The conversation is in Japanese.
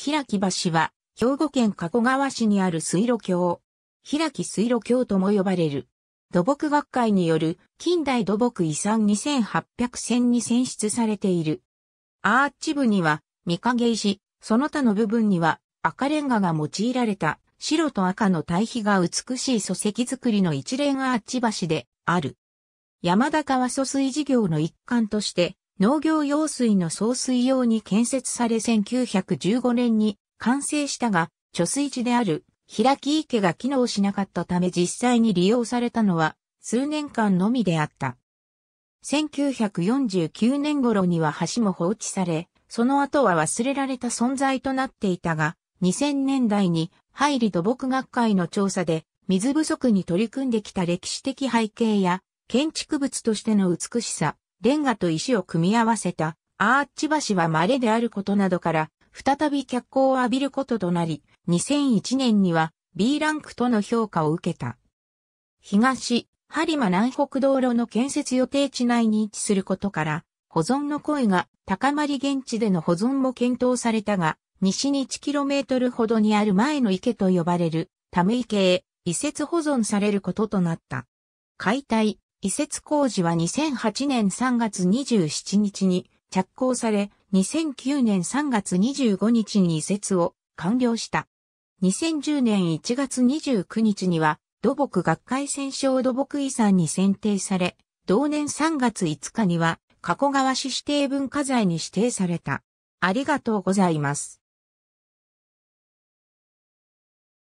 平木橋は、兵庫県加古川市にある水路橋。平木水路橋とも呼ばれる。土木学会による近代土木遺産2800選に選出されている。アーチ部には、御影石、その他の部分には赤レンガが用いられた白と赤の対比が美しい礎石造りの一連アーチ橋である。山田川疎水事業の一環として、農業用水の送水用に建設され1915年に完成したが、貯水池である開池が機能しなかったため実際に利用されたのは数年間のみであった。1949年頃には橋も放置され、その後は忘れられた存在となっていたが、2000年代に入り土木学会の調査で水不足に取り組んできた歴史的背景や建築物としての美しさ、レンガと石を組み合わせたアーチ橋は稀であることなどから、再び脚光を浴びることとなり、2001年には B ランクとの評価を受けた。東、播磨南北道路の建設予定地内に位置することから、保存の声が高まり現地での保存も検討されたが、西に 1km ほどにある前の池と呼ばれる、ため池へ移設保存されることとなった。解体、移設工事は2008年3月27日に着工され、2009年3月25日に移設を完了した。2010年1月29日には土木学会戦勝土木遺産に選定され、同年3月5日には加古川市指定文化財に指定された。ありがとうございます。